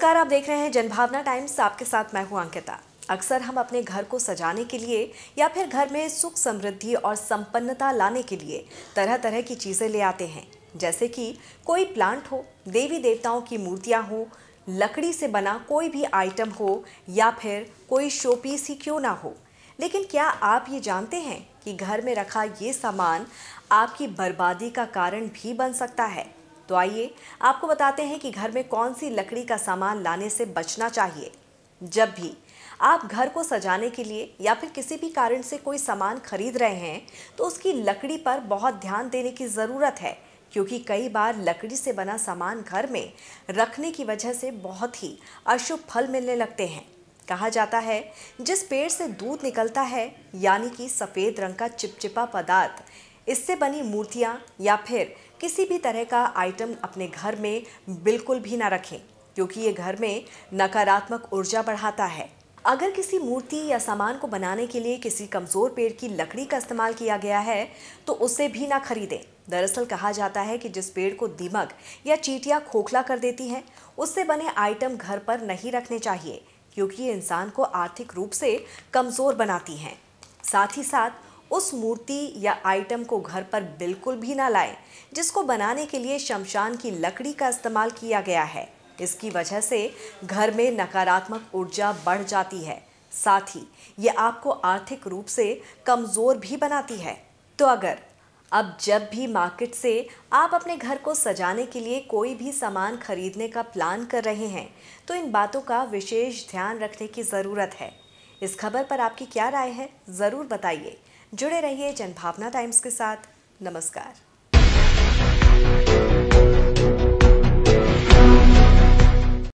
नमस्कार आप देख रहे हैं जनभावना टाइम्स आपके साथ मैं हूं अंकिता अक्सर हम अपने घर को सजाने के लिए या फिर घर में सुख समृद्धि और संपन्नता लाने के लिए तरह तरह की चीज़ें ले आते हैं जैसे कि कोई प्लांट हो देवी देवताओं की मूर्तियां हो लकड़ी से बना कोई भी आइटम हो या फिर कोई शोपीस ही क्यों ना हो लेकिन क्या आप ये जानते हैं कि घर में रखा ये सामान आपकी बर्बादी का कारण भी बन सकता है तो आइए आपको बताते हैं कि घर में कौन सी लकड़ी का सामान लाने से बचना चाहिए जब भी आप घर को सजाने के लिए या फिर किसी भी कारण से कोई सामान खरीद रहे हैं तो उसकी लकड़ी पर बहुत ध्यान देने की ज़रूरत है क्योंकि कई बार लकड़ी से बना सामान घर में रखने की वजह से बहुत ही अशुभ फल मिलने लगते हैं कहा जाता है जिस पेड़ से दूध निकलता है यानी कि सफ़ेद रंग का चिपचिपा पदार्थ इससे बनी मूर्तियाँ या फिर किसी भी तरह का आइटम अपने घर में बिल्कुल भी ना रखें क्योंकि ये घर में नकारात्मक ऊर्जा बढ़ाता है अगर किसी मूर्ति या सामान को बनाने के लिए किसी कमज़ोर पेड़ की लकड़ी का इस्तेमाल किया गया है तो उसे भी ना खरीदें दरअसल कहा जाता है कि जिस पेड़ को दीमक या चीटियाँ खोखला कर देती हैं उससे बने आइटम घर पर नहीं रखने चाहिए क्योंकि ये इंसान को आर्थिक रूप से कमज़ोर बनाती हैं साथ ही साथ उस मूर्ति या आइटम को घर पर बिल्कुल भी ना लाएं जिसको बनाने के लिए शमशान की लकड़ी का इस्तेमाल किया गया है इसकी वजह से घर में नकारात्मक ऊर्जा बढ़ जाती है साथ ही ये आपको आर्थिक रूप से कमज़ोर भी बनाती है तो अगर अब जब भी मार्केट से आप अपने घर को सजाने के लिए कोई भी सामान खरीदने का प्लान कर रहे हैं तो इन बातों का विशेष ध्यान रखने की ज़रूरत है इस खबर पर आपकी क्या राय है ज़रूर बताइए जुड़े रहिए जनभावना टाइम्स के साथ नमस्कार